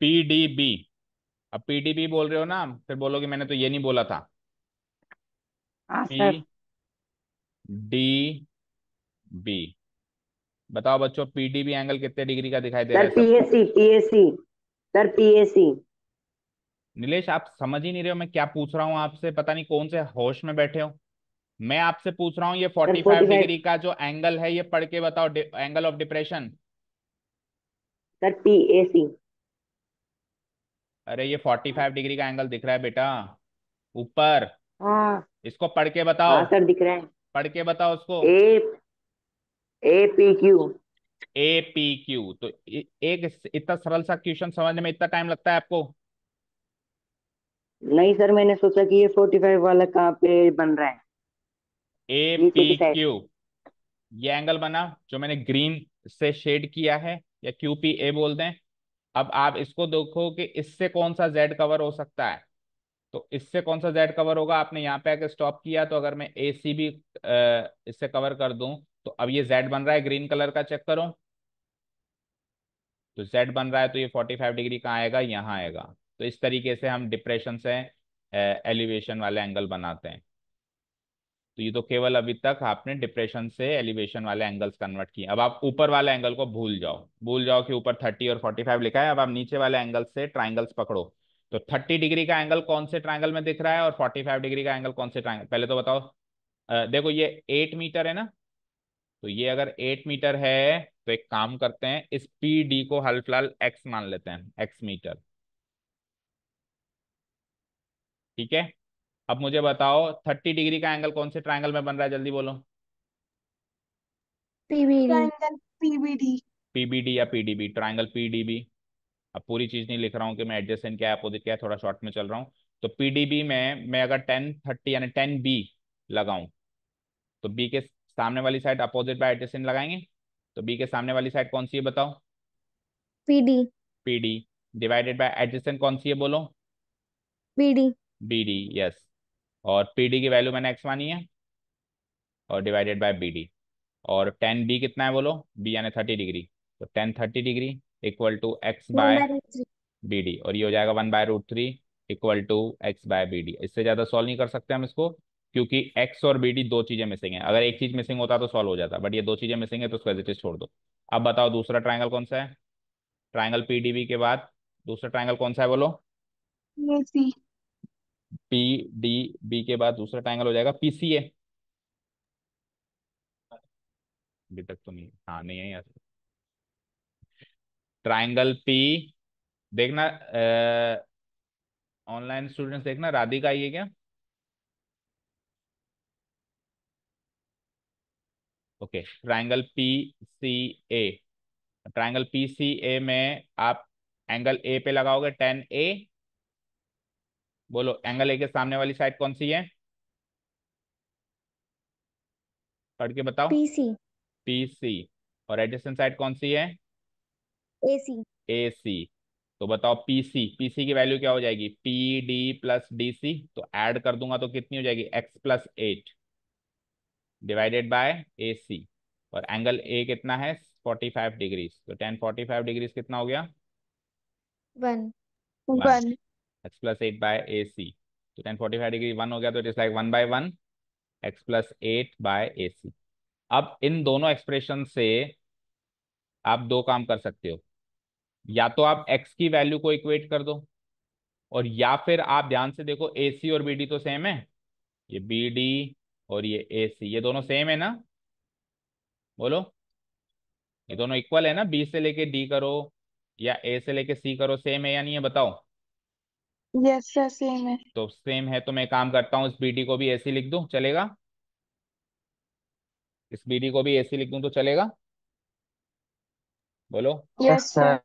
P D B अब पीडीपी बोल रहे हो ना फिर बोलोगे मैंने तो ये नहीं बोला था डी हाँ, बी बताओ बच्चों पीडीबी एंगल कितने डिग्री का दिखाई दे रहा है PAC PAC sir PAC Nilesh आप समझ ही नहीं रहे हो मैं क्या पूछ रहा हूँ आपसे पता नहीं कौन से होश में बैठे हो मैं आपसे पूछ रहा हूँ ये फोर्टी फाइव डिग्री का जो एंगल है ये पढ़ के बताओ angle of depression sir PAC अरे ये फोर्टी फाइव डिग्री का एंगल दिख रहा है बेटा ऊपर हाँ। इसको पढ़ के बताओ हाँ सर दिख रहा है पढ़ के बताओ उसको A A P Q A P Q तो एक इतना सरल सा क्वेश्चन समझने में इतना टाइम लगता है आपको नहीं सर मैंने सोचा कि ये फोर्टी फाइव वाला कहाँ पे बन रहा है ए पी क्यू ये एंगल बना जो मैंने ग्रीन से शेड किया है या क्यू पी ए बोल दें अब आप इसको देखो कि इससे कौन सा जेड कवर हो सकता है तो इससे कौन सा जेड कवर होगा आपने यहाँ पे आके स्टॉप किया तो अगर मैं ए सी भी इससे कवर कर दूं तो अब ये जेड बन रहा है ग्रीन कलर का चेक करो तो जेड बन रहा है तो ये फोर्टी फाइव डिग्री कहाँ आएगा यहाँ आएगा तो इस तरीके से हम डिप्रेशन से एलिवेशन वाले एंगल बनाते हैं तो ये तो केवल अभी तक आपने डिप्रेशन से एलिवेशन वाले एंगल्स कन्वर्ट किए अब आप ऊपर वाले एंगल को भूल जाओ भूल जाओ कि ऊपर थर्टी और फोर्टी फाइव लिखा है अब आप नीचे वाले एंगल से ट्राइंगल्स पकड़ो तो थर्टी डिग्री का एंगल कौन से ट्राइंगल में दिख रहा है और फोर्टी फाइव डिग्री का एंगल कौन से ट्राइंगल पहले तो बताओ आ, देखो ये एट मीटर है ना तो ये अगर एट मीटर है तो एक काम करते हैं इस पी डी को हाल फिलहाल एक्स मान लेते हैं एक्स मीटर ठीक है अब मुझे बताओ थर्टी डिग्री का एंगल कौन से ट्राइंगल में बन रहा है जल्दी बोलो पीबीडी या पीडीबी ट्राइंगल पीडीबी अब पूरी चीज नहीं लिख रहा हूँ कि मैं एडजस्टेंट क्या है अपोजिट क्या है थोड़ा शॉर्ट में चल रहा हूँ तो पीडीबी में मैं अगर टेन थर्टी यानी टेन बी लगाऊ तो बी के सामने वाली साइड अपोजिट बाय एडजस्टेंट लगाएंगे तो बी के सामने वाली साइड कौन सी है बताओ PD PD divided by adjacent कौन सी है बोलो बीडी बीडी यस और पी डी की वैल्यू मैंने एक्स मानी है और डिवाइडेड बाय बी डी और टेन बी कितना है बोलो बी यानी थर्टी डिग्री तो tan thirty degree equal to X by B D और ये हो जाएगा one by root three equal to X by B D इससे ज़्यादा सॉल्व नहीं कर सकते हम इसको क्योंकि एक्स और बी डी दो चीज़ें मिसिंग है अगर एक चीज़ मिसिंग होता तो सॉल्व हो जाता बट ये दो चीज़ें मिसिंग है तो उसको एज छोड़ दो अब बताओ दूसरा ट्राइंगल कौन सा है ट्राइंगल पी के बाद दूसरा ट्राइंगल कौन सा है बोलो पी डी बी के बाद दूसरा ट्राइंगल हो जाएगा ए अभी तक तो नहीं हाँ नहीं है यार ट्राइंगल पी देखना ऑनलाइन स्टूडेंट्स देखना राधिका आई है क्या okay triangle P C A triangle P C A में आप एंगल ए पे लगाओगे टेन ए बोलो एंगल ए के सामने वाली साइड कौन सी है पढ़ के बताओ पीसी पीसी और एडजेसेंट साइड कौन सी है एसी एसी तो बताओ पीसी पीसी की वैल्यू क्या हो जाएगी P D plus D C तो ऐड कर दूंगा तो कितनी हो जाएगी X plus eight divided by A C और एंगल ए कितना है फोर्टी फाइव डिग्रीज तो टेन फोर्टी फाइव डिग्रीज कितना हो गया one one X plus eight by A C तो tan forty five degree one हो गया तो it is like one by one X plus eight by A C अब इन दोनों एक्सप्रेशन से आप दो काम कर सकते हो या तो आप एक्स की वैल्यू को इक्वेट कर दो और या फिर आप ध्यान से देखो ए सी और बी डी तो सेम है ये बी डी और ये ए सी ये दोनों सेम है ना बोलो ये दोनों इक्वल है ना बी से लेके डी करो या ए से लेके सी करो सेम है या नहीं है बताओ यस सर सेम है तो सेम है तो मैं काम करता हूँ इस बीडी को भी ऐसी लिख दू चलेगा इस बीडी को भी ऐसी लिख दू तो चलेगा बोलो यस सर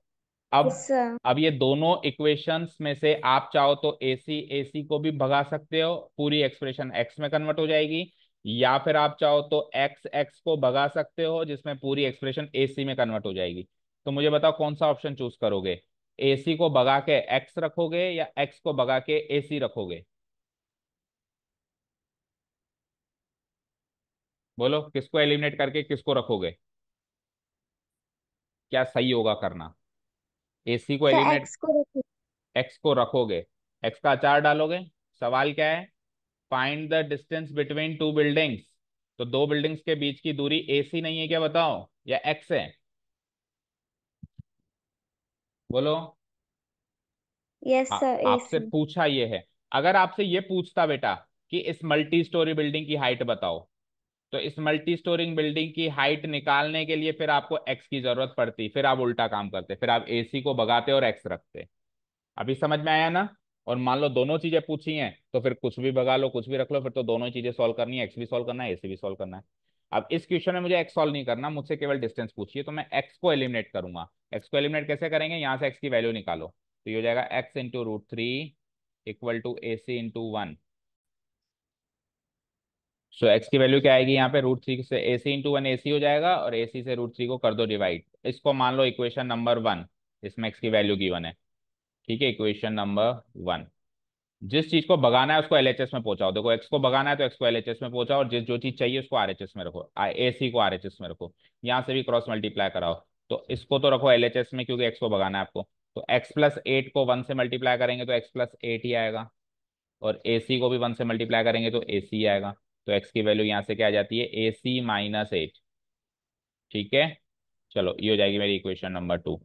अब yes, अब ये दोनों इक्वेशंस में से आप चाहो तो एसी एसी को भी भगा सकते हो पूरी एक्सप्रेशन एक्स में कन्वर्ट हो जाएगी या फिर आप चाहो तो एक्स एक्स को भगा सकते हो जिसमें पूरी एक्सप्रेशन एसी में कन्वर्ट हो जाएगी तो मुझे बताओ कौन सा ऑप्शन चूज करोगे एसी को बगा के एक्स रखोगे या एक्स को बगा के एसी रखोगे बोलो किसको एलिमिनेट करके किसको रखोगे क्या सही होगा करना एसी को एलिमिनेट अच्छा, एक्स को एक्स को रखोगे एक्स का अचार डालोगे सवाल क्या है find the distance between two buildings तो दो बिल्डिंग्स के बीच की दूरी एसी नहीं है क्या बताओ या एक्स है बोलो यस सर आपसे पूछा ये है अगर आपसे ये पूछता बेटा कि इस मल्टी स्टोरी बिल्डिंग की हाइट बताओ तो इस मल्टी स्टोरिंग बिल्डिंग की हाइट निकालने के लिए फिर आपको एक्स की जरूरत पड़ती फिर आप उल्टा काम करते फिर आप एसी को भगाते और एक्स रखते अभी समझ में आया ना और मान लो दोनों चीजें पूछी हैं तो फिर कुछ भी भगा लो कुछ भी रख लो फिर तो दोनों चीजें सोल्व करनी है एक्स भी सोल्व करना है एसी भी सोल्व करना है अब इस क्वेश्चन में मुझे एक्स सॉल्व नहीं करना मुझसे केवल डिस्टेंस पूछिए तो मैं एक्स को एलिमिनेट करूंगा एक्स को एलिमिनेट कैसे करेंगे यहाँ से एक्स की वैल्यू निकालो तो ये हो जाएगा X into root three equal to A C into one so X की वैल्यू क्या आएगी यहाँ पे रूट थ्री से ए सी इंटू वन ए सी हो जाएगा और ए सी से रूट थ्री को कर दो डिवाइड इसको मान लो इक्वेशन नंबर वन इसमें एक्स की वैल्यू गिवन है ठीक है इक्वेशन नंबर वन जिस चीज को भगाना है उसको एलएचएस में पहुंचाओ देखो एक्स को भगाना है तो एक्स को एलएचएस में पहुंचाओ और जिस जो चीज चाहिए उसको आरएचएस में रखो एसी को आरएचएस में रखो यहाँ से भी क्रॉस मल्टीप्लाई कराओ तो इसको तो रखो एलएचएस में क्योंकि एक्स को भगाना है आपको तो एक्स प्लस एट को वन से मल्टीप्लाई करेंगे तो एक्स प्लस एट ही आएगा और ए सी को भी वन से मल्टीप्लाई करेंगे तो ए सी आएगा तो एक्स की वैल्यू यहाँ से क्या आ जाती है ए सी माइनस एट ठीक है चलो ये हो जाएगी मेरी इक्वेशन नंबर टू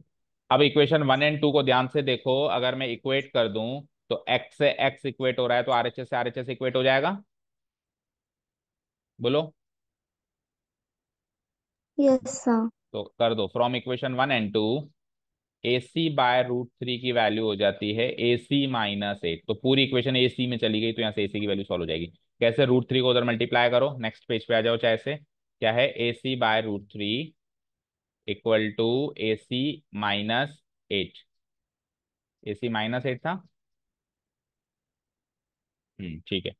अब इक्वेशन वन एंड टू को ध्यान से देखो अगर मैं इक्वेट कर दूं तो एक्स से एक्स इक्वेट हो रहा है तो आर एच एस से आर एच एस इक्वेट हो जाएगा बोलो यस तो कर दो from equation one and two A C by root three की वैल्यू हो जाती है ए सी माइनस एट तो पूरी इक्वेशन ए सी में चली गई तो यहाँ से ए सी की वैल्यू सॉल्व हो जाएगी कैसे रूट थ्री को उधर मल्टीप्लाई करो नेक्स्ट पेज पे आ जाओ चाहे से क्या है A C by root three equal to A C minus eight A C minus eight था हम्म, ठीक है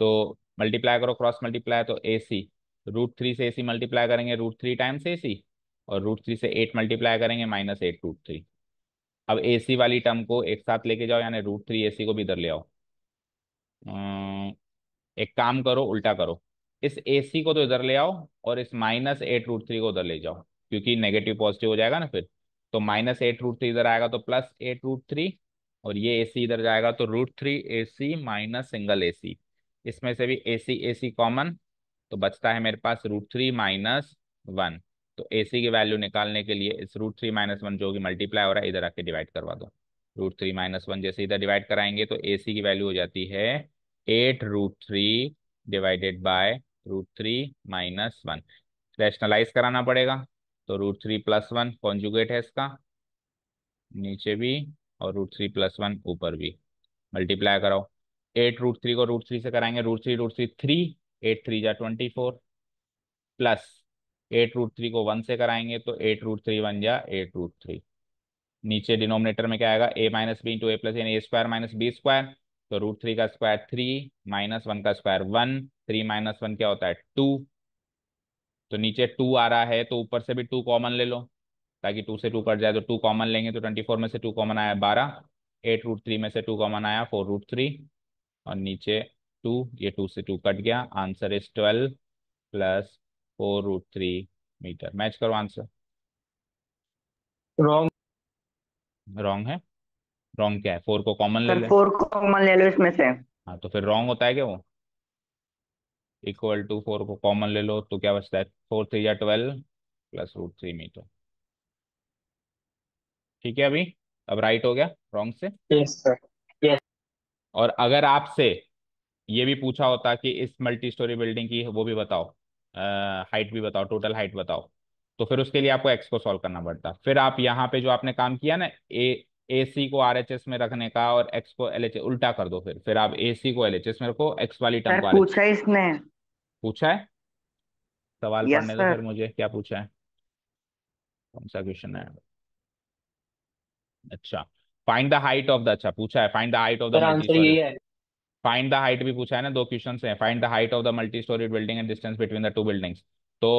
तो मल्टीप्लाई करो क्रॉस मल्टीप्लाई तो ए सी रूट थ्री से ए सी मल्टीप्लाई करेंगे root three times A C और root three से एट मल्टीप्लाई करेंगे माइनस एट रूट थ्री अब ए सी वाली टर्म को एक साथ लेके जाओ यानी रूट थ्री ए सी को भी इधर ले आओ अं, एक काम करो उल्टा करो इस ए सी को तो इधर ले आओ और इस माइनस एट रूट थ्री को उधर ले जाओ क्योंकि नेगेटिव पॉजिटिव हो जाएगा ना फिर तो माइनस एट रूट थ्री इधर आएगा तो प्लस एट रूट थ्री और ये ए सी इधर जाएगा तो root three A C minus single A C इसमें से भी ए सी ए सी कॉमन तो बचता है मेरे पास रूट थ्री माइनस वन तो ए सी की वैल्यू निकालने के लिए इस रूट थ्री माइनस वन जो कि मल्टीप्लाई हो रहा है इधर आके डिवाइड करवा दो रूट थ्री माइनस वन जैसे इधर डिवाइड कराएंगे तो ए सी की वैल्यू हो जाती है eight root three divided by root three minus one rationalise कराना पड़ेगा तो root three plus one conjugate है इसका नीचे भी और रूट थ्री प्लस वन ऊपर भी मल्टीप्लाई कराओ एट रूट थ्री को रूट थ्री से कराएंगे root three root three three eight three जा twenty four plus eight root three को वन से कराएंगे तो एट रूट थ्री वन जा एट रूट थ्री नीचे डिनोमिनेटर में क्या आएगा A minus B into A plus A square minus B square तो रूट थ्री का स्क्वायर थ्री माइनस वन का square one three minus one क्या होता है टू तो नीचे टू आ रहा है तो ऊपर से भी टू कॉमन ले लो ताकि टू से टू कट जाए तो टू कॉमन लेंगे तो ट्वेंटी फोर में से टू कॉमन आया बारह एट रूट थ्री में से टू कॉमन आया फोर रूट थ्री और नीचे टू ये टू से टू कट गया answer is twelve plus four root three meter match करो आंसर रॉन्ग रॉन्ग है रॉन्ग क्या है फोर को कॉमन ले फोर को कॉमन ले लो इसमें से हाँ तो फिर रॉन्ग होता है क्या वो इक्वल टू फोर को कॉमन ले लो तो क्या बचता है फोर थ्री या twelve plus root three meter ठीक है अभी अब राइट हो गया रॉन्ग से yes, सर और अगर आपसे ये भी पूछा होता कि इस मल्टी स्टोरी बिल्डिंग की वो भी बताओ हाइट भी बताओ टोटल हाइट बताओ तो फिर उसके लिए आपको एक्स को सॉल्व करना पड़ता फिर आप यहाँ पे जो आपने काम किया ना ए ए सी को आर एच एस में रखने का और एक्स को एल एच उल्टा कर दो फिर फिर आप ए सी को एल एच एस में रखो एक्स वाली टर्म को पूछा इसने पूछा है सवाल पढ़ने दो फिर मुझे क्या पूछा है कौन सा क्वेश्चन है अच्छा find the height of the अच्छा पूछा है find the height of the answer यही फाइंड द हाइट भी पूछा है ना दो क्वेश्चन है find the height of the multi storey building and distance between the two buildings तो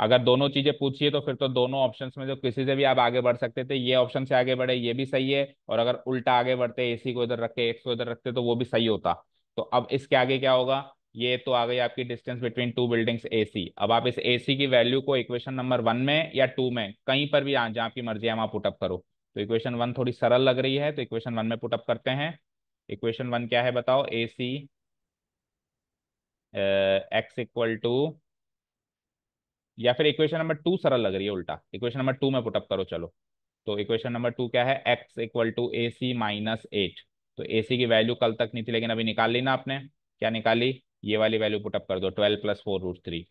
अगर दोनों चीजें पूछिए तो फिर तो दोनों ऑप्शन में जो किसी से भी आप आगे बढ़ सकते थे ये ऑप्शन से आगे बढ़े ये भी सही है और अगर उल्टा आगे बढ़ते एसी को इधर रख के एक्स को इधर रखते तो वो भी सही होता तो अब इसके आगे क्या होगा ये तो आ गई आपकी distance between two buildings AC अब आप इस एसी की वैल्यू को इक्वेशन नंबर वन में या टू में कहीं पर भी जहाँ आपकी मर्जी है वहां पुटअप करो तो इक्वेशन वन थोड़ी सरल लग रही है तो इक्वेशन वन में पुटअप करते हैं इक्वेशन वन क्या है बताओ A C X equal to या फिर इक्वेशन नंबर टू सरल लग रही है उल्टा इक्वेशन नंबर टू में पुटअप करो चलो तो इक्वेशन नंबर टू क्या है X equal to A C minus eight तो ए सी की वैल्यू कल तक नहीं थी लेकिन अभी निकाल ली ना आपने क्या निकाली ये वाली वैल्यू पुटअप कर दो twelve plus four root three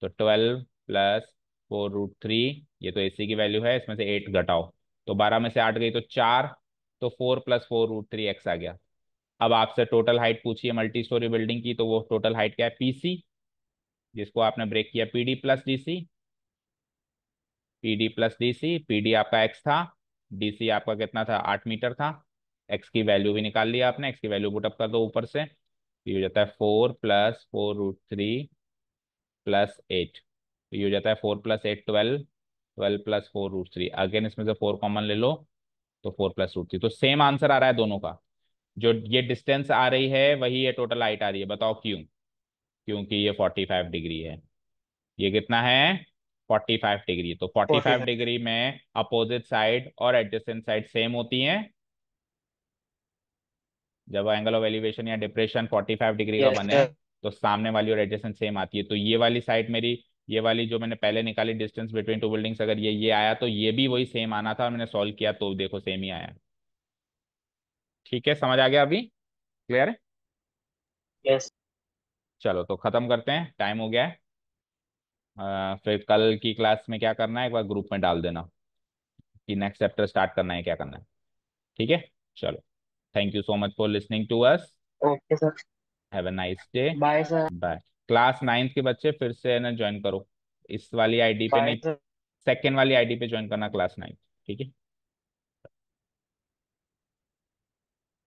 तो twelve plus four root three ये तो ए सी की वैल्यू है इसमें से एट घटाओ तो बारह में से आठ गई तो चार तो four plus four root three X आ गया अब आपसे टोटल हाइट पूछिए मल्टी स्टोरी बिल्डिंग की तो वो टोटल हाइट क्या है पीसी जिसको आपने ब्रेक किया PD plus DC PD plus DC PD आपका एक्स था डीसी आपका कितना था आठ मीटर था एक्स की वैल्यू भी निकाल लिया आपने एक्स की वैल्यू बुटअप कर दो ऊपर से ये हो जाता है four plus four root three plus eight ये हो जाता है four plus eight twelve twelve plus four root three again इसमें से फोर कॉमन ले लो तो फोर प्लस रूट थ्री तो सेम आंसर आ रहा है दोनों का जो ये डिस्टेंस आ रही है वही ये टोटल हाइट आ रही है बताओ क्यों क्योंकि ये फोर्टी फाइव डिग्री है ये कितना है फोर्टी फाइव डिग्री तो फोर्टी फाइव डिग्री में अपोजिट साइड और एडजस्टेंट साइड सेम होती है जब एंगल ऑफ एलिवेशन या डिप्रेशन 45 डिग्री का बने तो सामने वाली और एडजस्टेंट सेम आती है तो ये वाली साइड मेरी ये वाली जो मैंने पहले निकाली डिस्टेंस बिटवीन टू बिल्डिंग्स अगर ये ये आया तो ये भी वही सेम आना था और मैंने सॉल्व किया तो देखो सेम ही आया ठीक है समझ आ गया अभी क्लियर है yes. चलो तो खत्म करते हैं टाइम हो गया है आ, फिर कल की क्लास में क्या करना है एक बार ग्रुप में डाल देना कि नेक्स्ट चैप्टर स्टार्ट करना है क्या करना है ठीक है चलो thank you so much for listening to us okay sir have a nice day bye sir bye class ninth के बच्चे फिर से ना ज्वाइन करो इस वाली आईडी पे नहीं सेकेंड वाली आईडी पे ज्वाइन करना क्लास नाइन्थ ठीक है